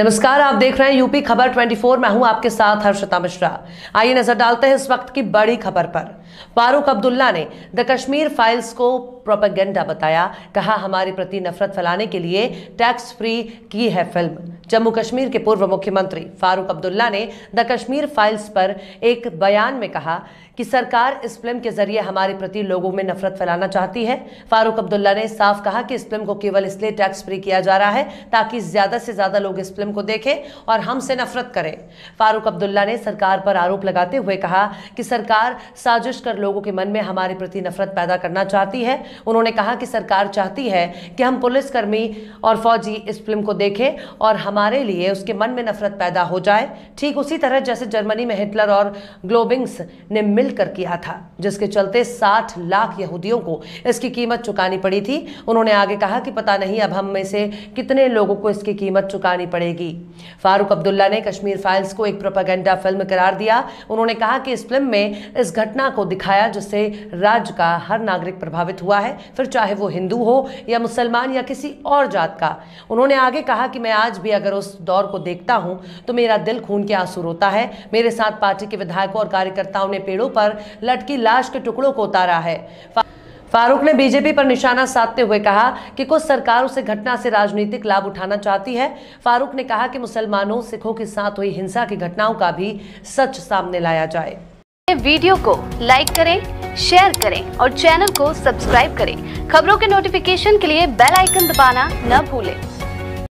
नमस्कार आप देख रहे हैं यूपी खबर 24 मैं हूं आपके साथ हर्षिता मिश्रा आइए नजर डालते हैं इस वक्त की बड़ी खबर पर फारूक अब्दुल्ला ने द कश्मीर फाइल्स को प्रोपेगेंडा बताया कहा हमारे प्रति नफरत फैलाने के लिए टैक्स फ्री की है फिल्म जम्मू कश्मीर के पूर्व मुख्यमंत्री फारूक अब्दुल्ला ने द कश्मीर फाइल्स पर एक बयान में कहा कि सरकार इस फिल्म के जरिए हमारे प्रति लोगों में नफरत फैलाना चाहती है फारूक अब्दुल्ला ने साफ कहा कि इस फिल्म को केवल इसलिए टैक्स फ्री किया जा रहा है ताकि ज्यादा से ज्यादा लोग इस फिल्म को देखें और हमसे नफरत करें फारूक अब्दुल्ला ने सरकार पर आरोप लगाते हुए कहा कि सरकार साजिश कर लोगों के मन में हमारे प्रति नफरत पैदा करना चाहती है उन्होंने कहा कि सरकार चाहती है कि हम पुलिसकर्मी और फौजी इस फिल्म को देखें और हमारे हमारे लिए उसके मन में नफरत पैदा हो जाए ठीक उसी तरह जैसे जर्मनी में हिटलर और ग्लोबिंग्स ने मिलकर किया था जिसके चलते 60 लाख यहूदियों को इसकी कीमत चुकानी पड़ी थी उन्होंने आगे कहा कि पता नहीं अब हम में से कितने लोगों को इसकी कीमत चुकानी पड़ेगी फारूक अब्दुल्ला ने कश्मीर फाइल्स को एक प्रोपागेंडा फिल्म करार दिया उन्होंने कहा कि इस फिल्म में इस घटना को दिखाया जिससे राज्य का हर नागरिक प्रभावित हुआ है फिर चाहे वो हिंदू हो या मुसलमान या किसी और जात का उन्होंने आगे कहा कि मैं आज भी अगर अगर उस दौर को देखता हूं तो मेरा दिल खून के आंसू रोता है मेरे साथ पार्टी के विधायकों और कार्यकर्ताओं ने पेड़ों पर लटकी लाश के टुकड़ों को उतारा है फारूक ने बीजेपी पर निशाना साधते हुए कहा कि कुछ सरकार उसे घटना से राजनीतिक लाभ उठाना चाहती है फारूक ने कहा कि मुसलमानों सिखों के साथ हुई हिंसा की घटनाओं का भी सच सामने लाया जाए वीडियो को लाइक करें शेयर करें और चैनल को सब्सक्राइब करें खबरों के नोटिफिकेशन के लिए बेल आइकन दबाना न भूलें।